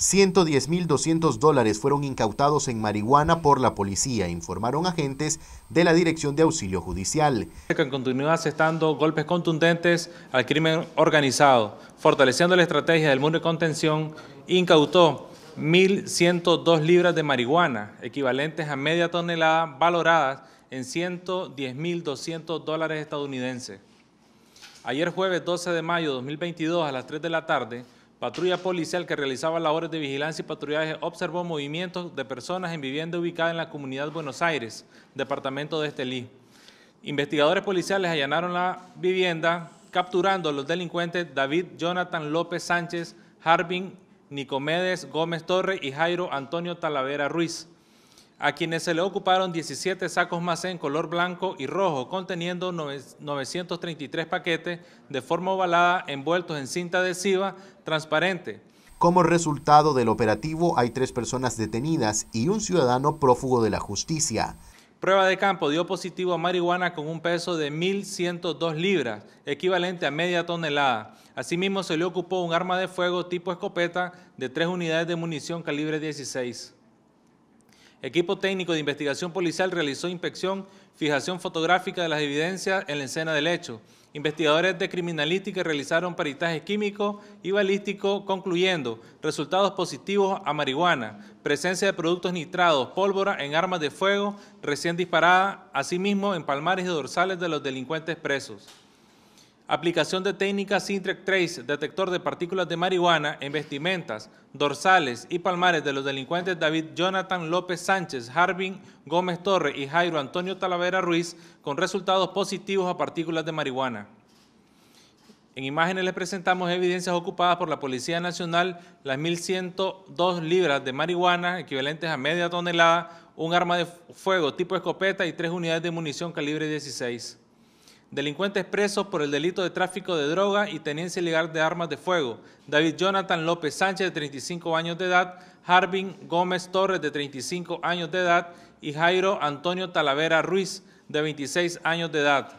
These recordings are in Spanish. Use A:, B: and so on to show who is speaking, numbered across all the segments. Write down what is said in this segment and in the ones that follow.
A: 110.200 dólares fueron incautados en marihuana por la policía, informaron agentes de la Dirección de Auxilio Judicial.
B: Que continuó asestando golpes contundentes al crimen organizado, fortaleciendo la estrategia del mundo de contención, incautó 1.102 libras de marihuana, equivalentes a media tonelada, valoradas en 110.200 dólares estadounidenses. Ayer jueves 12 de mayo de 2022 a las 3 de la tarde, Patrulla policial que realizaba labores de vigilancia y patrullaje observó movimientos de personas en vivienda ubicada en la comunidad Buenos Aires, departamento de Estelí. Investigadores policiales allanaron la vivienda capturando a los delincuentes David Jonathan López Sánchez, Harbin Nicomedes Gómez Torre y Jairo Antonio Talavera Ruiz a quienes se le ocuparon 17 sacos más en color blanco y rojo, conteniendo 933 paquetes de forma ovalada envueltos en cinta adhesiva transparente.
A: Como resultado del operativo hay tres personas detenidas y un ciudadano prófugo de la justicia.
B: Prueba de campo dio positivo a marihuana con un peso de 1.102 libras, equivalente a media tonelada. Asimismo, se le ocupó un arma de fuego tipo escopeta de tres unidades de munición calibre 16. Equipo técnico de investigación policial realizó inspección, fijación fotográfica de las evidencias en la escena del hecho. Investigadores de criminalística realizaron paritajes químicos y balístico concluyendo resultados positivos a marihuana, presencia de productos nitrados, pólvora en armas de fuego recién disparada, asimismo en palmares y dorsales de los delincuentes presos aplicación de técnicas Cintrec Trace, detector de partículas de marihuana en vestimentas, dorsales y palmares de los delincuentes David Jonathan López Sánchez, Harbin Gómez Torres y Jairo Antonio Talavera Ruiz, con resultados positivos a partículas de marihuana. En imágenes les presentamos evidencias ocupadas por la Policía Nacional, las 1.102 libras de marihuana, equivalentes a media tonelada, un arma de fuego tipo escopeta y tres unidades de munición calibre 16 delincuentes presos por el delito de tráfico de droga y tenencia ilegal de armas de fuego. David Jonathan López Sánchez, de 35 años de edad, Harbin Gómez Torres, de 35 años de edad, y Jairo Antonio Talavera Ruiz, de 26 años de edad.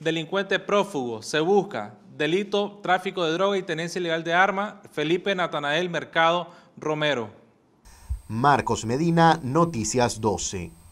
B: Delincuente prófugo, se busca, delito, tráfico de droga y tenencia ilegal de armas, Felipe Natanael Mercado Romero.
A: Marcos Medina, Noticias 12.